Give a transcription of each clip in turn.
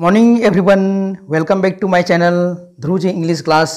morning everyone welcome back to my channel Dhruv ji English class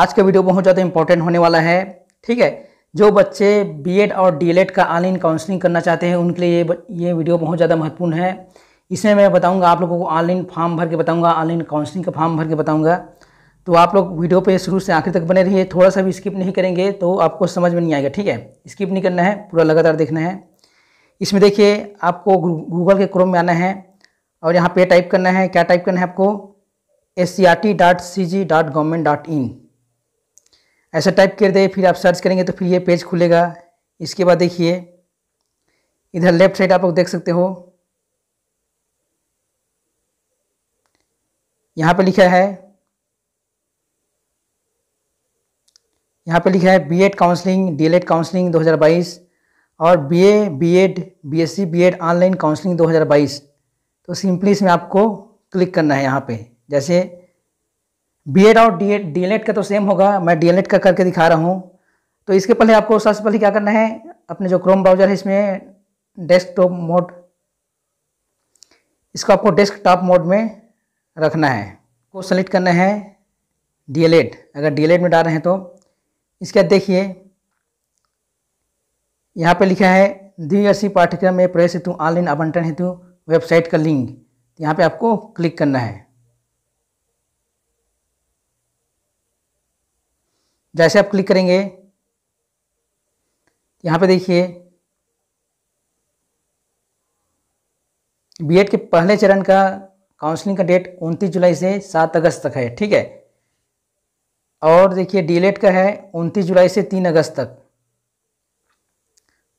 आज का video बहुत ज़्यादा इंपॉर्टेंट होने वाला है ठीक है जो बच्चे बीएड और डीएलएड का ऑनलाइन काउंसलिंग करना चाहते हैं उनके लिए ये ये वीडियो बहुत ज़्यादा महत्वपूर्ण है इसमें मैं बताऊंगा आप लोगों को ऑनलाइन फॉर्म भर के बताऊँगा ऑनलाइन काउंसलिंग का फॉर्म भर के बताऊँगा तो आप लोग वीडियो पर शुरू से आखिर तक बने रहिए थोड़ा सा भी स्किप नहीं करेंगे तो आपको समझ में नहीं आएगा ठीक है स्किप नहीं करना है पूरा लगातार देखना है इसमें देखिए आपको गूगल के क्रोम में आना है और यहाँ पे टाइप करना है क्या टाइप करना है आपको एस सी ऐसा टाइप कर दे फिर आप सर्च करेंगे तो फिर ये पेज खुलेगा इसके बाद देखिए इधर लेफ्ट साइड आप लोग देख सकते हो यहाँ पे लिखा है यहाँ पे लिखा है बीएड काउंसलिंग डीएलएड काउंसलिंग 2022 और BA BEd BSc BEd online counselling 2022 तो सिंपली इसमें आपको क्लिक करना है यहाँ पे जैसे बी एड और D Ed D L Ed का तो सेम होगा मैं डी एल एड का करके दिखा रहा हूँ तो इसके पहले आपको सबसे पहले क्या करना है अपने जो क्रोम ब्राउजर है इसमें डेस्कटॉप मोड इसको आपको डेस्कटॉप मोड में रखना है को सेलेक्ट करना है डी एल एड अगर डी एल एड में डाल रहे हैं तो इसके बाद देखिए यहाँ पे लिखा है द्विवर्षीय पाठ्यक्रम में प्रवेश हेतु ऑनलाइन आवंटन हेतु वेबसाइट का लिंक तो यहाँ पे आपको क्लिक करना है जैसे आप क्लिक करेंगे यहाँ पे देखिए बीएड के पहले चरण का काउंसलिंग का डेट 29 जुलाई से 7 अगस्त तक है ठीक है और देखिए डीएलएड का है 29 जुलाई से 3 अगस्त तक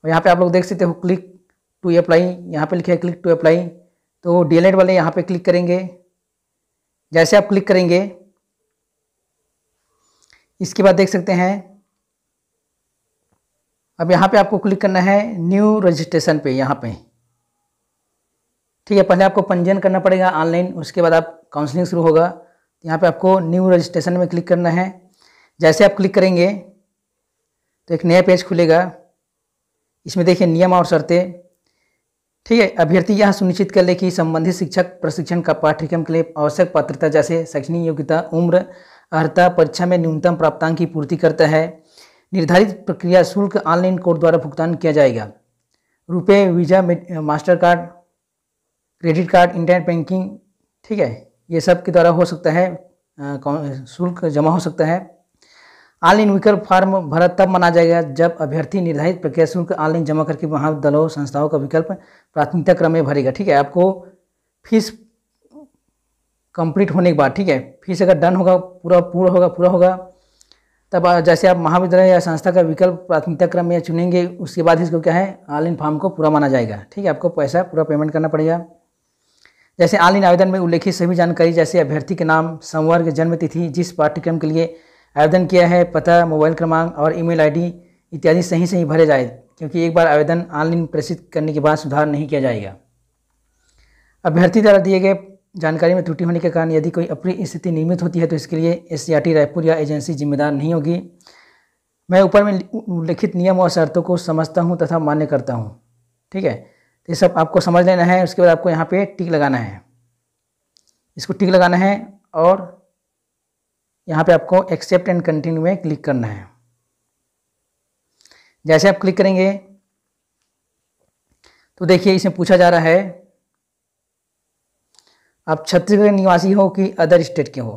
और यहाँ पे आप लोग देख सकते हो क्लिक टू अप्लाई यहाँ पे लिखा है क्लिक टू अप्लाई तो डी वाले यहाँ पे क्लिक करेंगे जैसे आप क्लिक करेंगे इसके बाद देख सकते हैं अब यहाँ पे आपको क्लिक करना है न्यू रजिस्ट्रेशन पे यहाँ पे ठीक है पहले आपको पंजीयन करना पड़ेगा ऑनलाइन उसके बाद आप काउंसलिंग शुरू होगा तो यहाँ पे आपको न्यू रजिस्ट्रेशन में क्लिक करना है जैसे आप क्लिक करेंगे तो एक नया पेज खुलेगा इसमें देखिए नियम और शर्तें ठीक है अभ्यर्थी यह सुनिश्चित कर ले कि संबंधित शिक्षक प्रशिक्षण का पाठ्यक्रम के लिए आवश्यक पात्रता जैसे शैक्षणिक योग्यता उम्र अर्ता परीक्षा में न्यूनतम प्राप्तांक की पूर्ति करता है निर्धारित प्रक्रिया शुल्क ऑनलाइन कोड द्वारा भुगतान किया जाएगा रुपये visa master card credit card internet banking ठीक है ये सब के द्वारा हो सकता है शुल्क जमा हो सकता है ऑनलाइन विकल्प फॉर्म भरा तब माना जाएगा जब अभ्यर्थी निर्धारित प्रक्रिया शुल्क ऑनलाइन जमा करके वहाँ दलों संस्थाओं का विकल्प प्राथमिकता क्रम में भरेगा ठीक है आपको फीस कंप्लीट होने के बाद ठीक है फीस अगर डन होगा पूरा पूरा होगा पूरा होगा तब जैसे आप महाविद्यालय या संस्था का विकल्प प्राथमिकता क्रम में चुनेंगे उसके बाद इसको क्या है ऑनलाइन फॉर्म को पूरा माना जाएगा ठीक है आपको पैसा पूरा पेमेंट करना पड़ेगा जैसे ऑनलाइन आवेदन में उल्लेखित सभी जानकारी जैसे अभ्यर्थी के नाम संवर्ग जन्मतिथि जिस पाठ्यक्रम के लिए आवेदन किया है पता मोबाइल क्रमांक और ईमेल आईडी इत्यादि सही सही भरे जाए क्योंकि एक बार आवेदन ऑनलाइन प्रेषित करने के बाद सुधार नहीं किया जाएगा अभ्यर्थी द्वारा दिए गए जानकारी में त्रुटि होने के कारण यदि कोई अप्रिय स्थिति निर्मित होती है तो इसके लिए एस रायपुर या एजेंसी जिम्मेदार नहीं होगी मैं ऊपर में लिखित नियम और शर्तों को समझता हूँ तथा मान्य करता हूँ ठीक है तो ये सब आपको समझ लेना है उसके बाद आपको यहाँ पे टिक लगाना है इसको टिक लगाना है और यहाँ पे आपको एक्सेप्ट एंड कंटिन्यू में क्लिक करना है जैसे आप क्लिक करेंगे तो देखिए इसमें पूछा जा रहा है आप छत्तीसगढ़ के निवासी हो कि अदर स्टेट के हो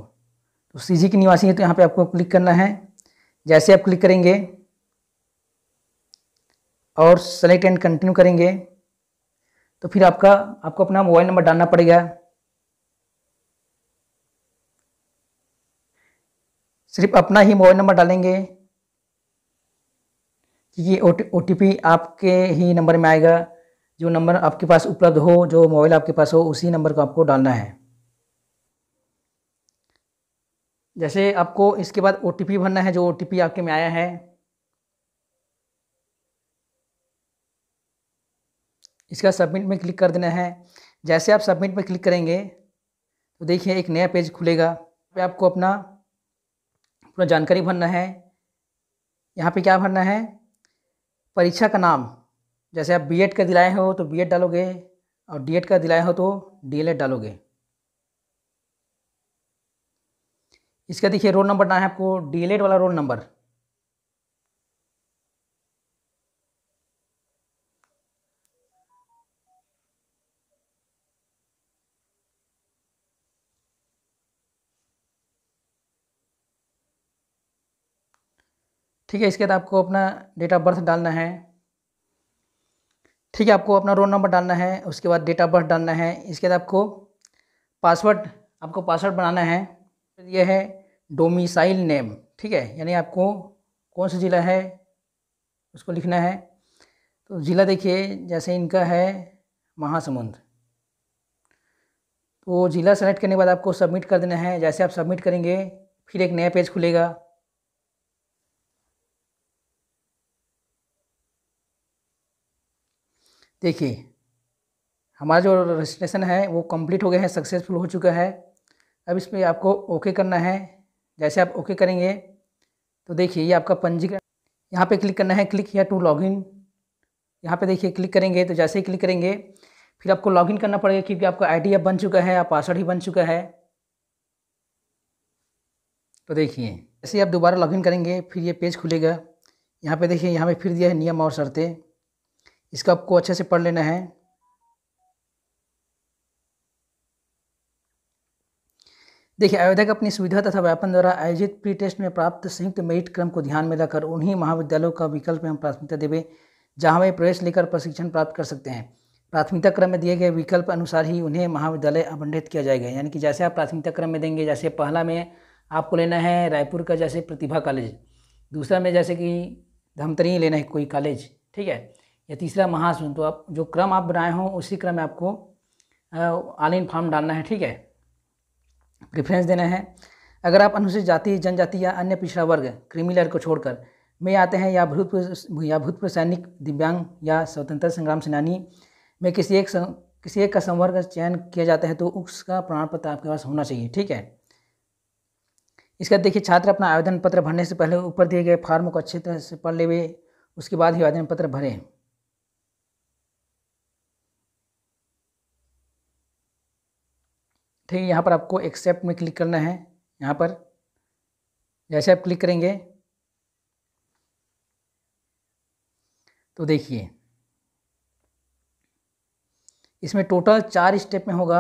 तो सीजी के निवासी है तो यहाँ पे आपको क्लिक करना है जैसे आप क्लिक करेंगे और सेलेक्ट एंड कंटिन्यू करेंगे तो फिर आपका आपको अपना मोबाइल नंबर डालना पड़ेगा सिर्फ अपना ही मोबाइल नंबर डालेंगे क्योंकि ओ टी आपके ही नंबर में आएगा जो नंबर आपके पास उपलब्ध हो जो मोबाइल आपके पास हो उसी नंबर को आपको डालना है जैसे आपको इसके बाद ओ भरना है जो ओ आपके में आया है इसका सबमिट में क्लिक कर देना है जैसे आप सबमिट में क्लिक करेंगे तो देखिए एक नया पेज खुलेगा पे आपको अपना अपना जानकारी भरना है यहाँ पे क्या भरना है परीक्षा का नाम जैसे आप बीएड का दिलाए हो तो बीएड डालोगे और डीएड का दिलाए हो तो डीएलएड डालोगे इसका देखिए रोल नंबर ना है आपको डीएलएड वाला रोल नंबर ठीक है इसके बाद आपको अपना डेट ऑफ बर्थ डालना है ठीक है आपको अपना रोल नंबर डालना है उसके बाद डेट ऑफ बर्थ डालना है इसके बाद आपको पासवर्ड आपको पासवर्ड बनाना है यह है डोमिसाइल नेम ठीक है यानी आपको कौन सा ज़िला है उसको लिखना है तो ज़िला देखिए जैसे इनका है महासमुंद तो ज़िला सेलेक्ट करने के बाद आपको सबमिट कर देना है जैसे आप सबमिट करेंगे फिर एक नया पेज खुलेगा देखिए हमारा जो रजिस्ट्रेशन है वो कंप्लीट हो गया है सक्सेसफुल हो चुका है अब इस पर आपको ओके करना है जैसे आप ओके करेंगे तो देखिए ये आपका पंजीकरण यहाँ पे क्लिक करना है क्लिक या टू लॉगिन यहाँ पे देखिए क्लिक करेंगे तो जैसे ही क्लिक करेंगे फिर आपको लॉगिन करना पड़ेगा क्योंकि आपका आईडी अब बन चुका है पासवर्ड ही बन चुका है तो देखिए जैसे आप दोबारा लॉगिन करेंगे फिर ये पेज खुलेगा यहाँ पे देखिए यहाँ पे फिर दिया है नियम और शर्तें इसका आपको अच्छे से पढ़ लेना है देखिए अयोध्या का अपनी सुविधा तथा व्यापन द्वारा आयोजित प्री टेस्ट में प्राप्त संयुक्त मेरिट क्रम को ध्यान में रखकर उन्हीं महाविद्यालयों का विकल्प हम प्राथमिकता देवे जहां वे प्रवेश लेकर प्रशिक्षण प्राप्त कर सकते हैं प्राथमिकता क्रम में दिए गए विकल्प अनुसार ही उन्हें महाविद्यालय आवंटित किया जाएगा यानी कि जैसे आप प्राथमिकता क्रम में देंगे जैसे पहला में आपको लेना है रायपुर का जैसे प्रतिभा कॉलेज दूसरा में जैसे कि धमतरी लेना है कोई कॉलेज ठीक है या तीसरा महासून तो आप जो क्रम आप बनाए हों उसी क्रम में आपको इन फॉर्म डालना है ठीक है प्रेफरेंस देना है अगर आप अनुसूचित जाति जनजाति या अन्य पिछड़ा वर्ग क्रिमिनल को छोड़कर में आते हैं या भूतपूर्व या भूतपूर्व सैनिक दिव्यांग या स्वतंत्रता संग्राम सेनानी में किसी एक किसी एक का संवर्ग चयन किया जाता है तो उसका प्रमाण पत्र आपके पास होना चाहिए ठीक है इसका देखिए छात्र अपना आवेदन पत्र भरने से पहले ऊपर दिए गए फार्म को अच्छे तरह से पढ़ ले हुए उसके बाद ही आवेदन पत्र भरें ठीक है यहाँ पर आपको एक्सेप्ट में क्लिक करना है यहाँ पर जैसे आप क्लिक करेंगे तो देखिए इसमें टोटल चार स्टेप में होगा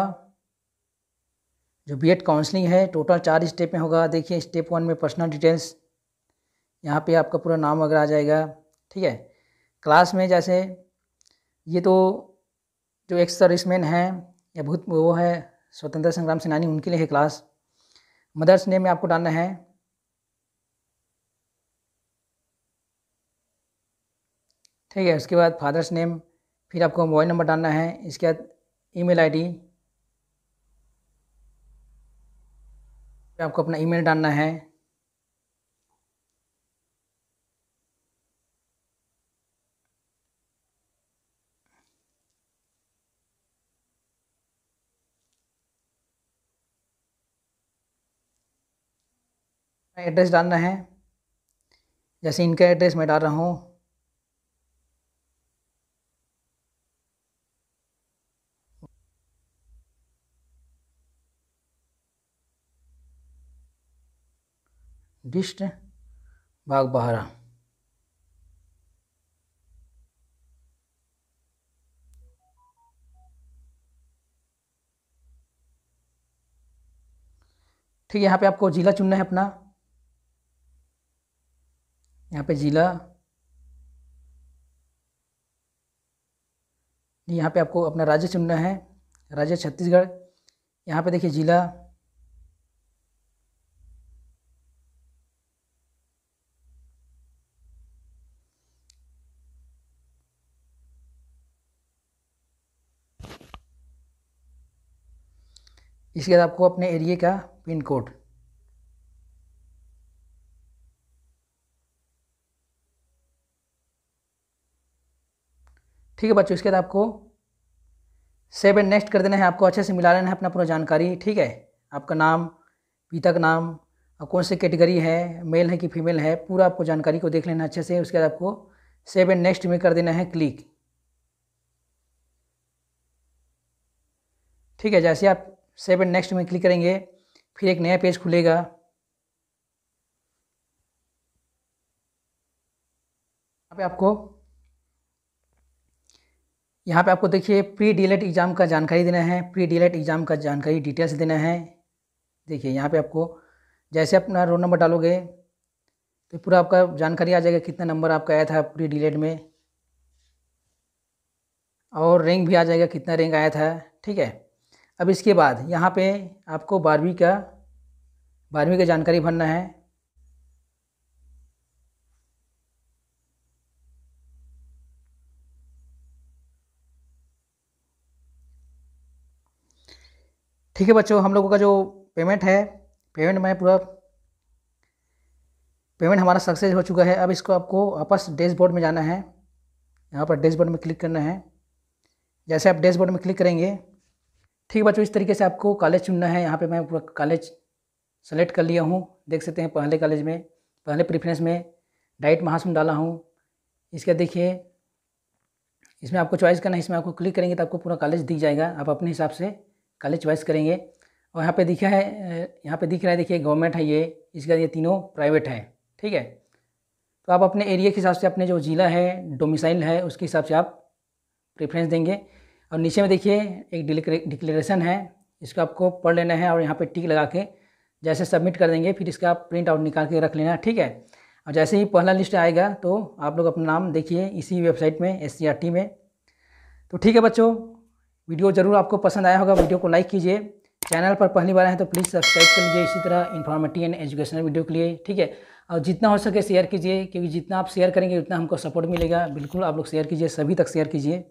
जो बी एड काउंसलिंग है टोटल चार स्टेप में होगा देखिए स्टेप वन में पर्सनल डिटेल्स यहाँ पे आपका पूरा नाम वगैरह आ जाएगा ठीक है क्लास में जैसे ये तो जो एक्स सर्विसमैन है या बहुत वो है स्वतंत्रता संग्राम सेनानी उनके लिए है क्लास मदर्स नेम में आपको डालना है ठीक है उसके बाद फादर्स नेम फिर आपको मोबाइल नंबर डालना है इसके बाद ईमेल आईडी आपको अपना ईमेल डालना है एड्रेस डालना है जैसे इनका एड्रेस मैं डाल रहा हूँ डिस्ट बाग बहारा ठीक है यहाँ पे आपको ज़िला चुनना है अपना यहाँ पे ज़िला यहाँ पे आपको अपना राज्य चुनना है राज्य छत्तीसगढ़ यहाँ पे देखिए ज़िला इसके बाद आपको अपने एरिए का पिन कोड ठीक है बच्चों इसके बाद आपको सेव एंड नेक्स्ट कर देना है आपको अच्छे से मिला लेना है अपना पूरा जानकारी ठीक है आपका नाम पिता का नाम और कौन सी कैटेगरी है मेल है कि फीमेल है पूरा आपको जानकारी को देख लेना अच्छे से उसके बाद आपको सेव एंड नेक्स्ट में कर देना है क्लिक ठीक है जैसे आप सेव एंड नेक्स्ट में क्लिक करेंगे फिर एक नया पेज खुलेगा यहाँ पे आपको यहाँ पे आपको देखिए प्री डीलेट एग्ज़ाम का जानकारी देना है प्री डीलेट एग्ज़ाम का जानकारी डिटेल्स देना है देखिए यहाँ पे आपको जैसे अपना रोल नंबर डालोगे तो पूरा आपका जानकारी आ जाएगा कितना नंबर आपका आया था प्री डीलेट में और रैंक भी आ जाएगा कितना रैंक आया था ठीक है अब इसके बाद यहाँ पर आपको बारहवीं का बारहवीं का जानकारी भरना है ठीक है बच्चों हम लोगों का जो पेमेंट है पेमेंट में पूरा पेमेंट हमारा सक्सेस हो चुका है अब इसको आपको वापस डैशबोर्ड में जाना है यहाँ पर डैशबोर्ड में क्लिक करना है जैसे आप डैशबोर्ड में क्लिक करेंगे ठीक है बच्चों इस तरीके से आपको कॉलेज चुनना है यहाँ पे मैं पूरा कॉलेज सेलेक्ट कर लिया हूँ देख सकते हैं पहले कॉलेज में पहले प्रेफरेंस में डाइट महासुन डाला हूँ इसका देखिए इसमें आपको चॉइस करना है इसमें आपको क्लिक करेंगे तो आपको पूरा कॉलेज दिख जाएगा आप अपने हिसाब से कॉलेज चॉइस करेंगे और यहाँ पे दिखा है यहाँ पे दिख रहा है देखिए गवर्नमेंट है ये इसका ये तीनों प्राइवेट है ठीक है तो आप अपने एरिया के हिसाब से अपने जो ज़िला है डोमिसाइल है उसके हिसाब से आप प्रेफरेंस देंगे और नीचे में देखिए एक डिक्लेरेशन है इसको आपको पढ़ लेना है और यहाँ पर टिक लगा के जैसे सबमिट कर देंगे फिर इसका प्रिंट आउट निकाल के रख लेना ठीक है और जैसे ही पहला लिस्ट आएगा तो आप लोग अपना नाम देखिए इसी वेबसाइट में एस में तो ठीक है बच्चों वीडियो ज़रूर आपको पसंद आया होगा वीडियो को लाइक कीजिए चैनल पर पहली बार हैं तो प्लीज़ सब्सक्राइब कर लीजिए इसी तरह इन्फॉर्मेटिव एंड एजुकेशनल वीडियो के लिए ठीक है और जितना हो सके शेयर कीजिए क्योंकि जितना आप शेयर करेंगे उतना हमको सपोर्ट मिलेगा बिल्कुल आप लोग शेयर कीजिए सभी तक शेयर कीजिए